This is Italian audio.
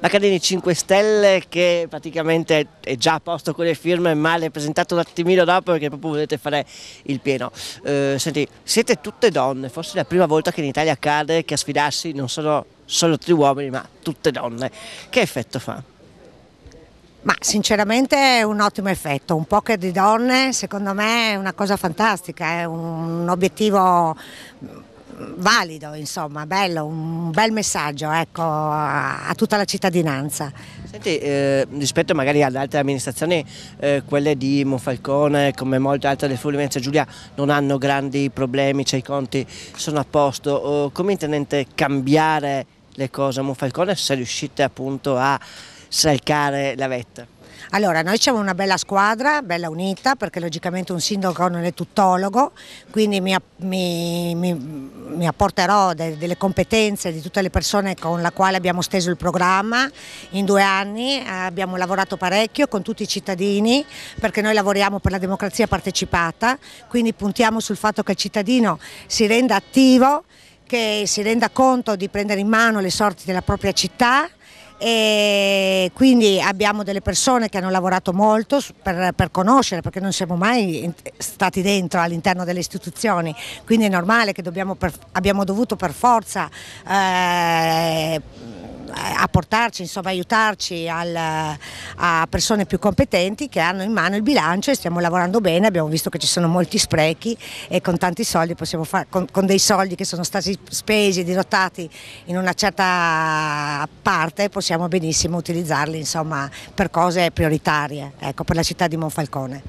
l'Accademia 5 Stelle che praticamente è già a posto con le firme ma le presentate un attimino dopo perché proprio volete fare il pieno. Eh, senti, siete tutte donne, forse è la prima volta che in Italia accade che a sfidarsi non sono solo tre uomini ma tutte donne. Che effetto fa? Ma sinceramente è un ottimo effetto, un po' che di donne secondo me è una cosa fantastica, è un obiettivo valido, insomma, bello, un bel messaggio ecco, a, tutta la cittadinanza. Senti, eh, rispetto magari ad altre amministrazioni, eh, quelle di Monfalcone, come molte altre del Friuli Venezia Giulia, non hanno grandi problemi, cioè i conti sono a posto. Oh, come intendete cambiare le cose a Monfalcone se riuscite appunto a salcare la vetta? Allora, noi siamo una bella squadra, bella unita, perché logicamente un sindaco non è tuttologo, quindi mi, mi, mi mi apporterò de, delle competenze di tutte le persone con le quali abbiamo steso il programma. In due anni eh, abbiamo lavorato parecchio con tutti i cittadini perché noi lavoriamo per la democrazia partecipata, quindi puntiamo sul fatto che il cittadino si renda attivo, che si renda conto di prendere in mano le sorti della propria città e quindi abbiamo delle persone che hanno lavorato molto per, per conoscere perché non siamo mai stati dentro all'interno delle istituzioni quindi è normale che per, abbiamo dovuto per forza eh, eh, a portarci, insomma, aiutarci al, eh, a persone più competenti che hanno in mano il bilancio e stiamo lavorando bene, abbiamo visto che ci sono molti sprechi e con tanti soldi possiamo fare, con, con dei soldi che sono stati spesi e dirottati in una certa parte possiamo benissimo utilizzarli insomma, per cose prioritarie, ecco, per la città di Monfalcone.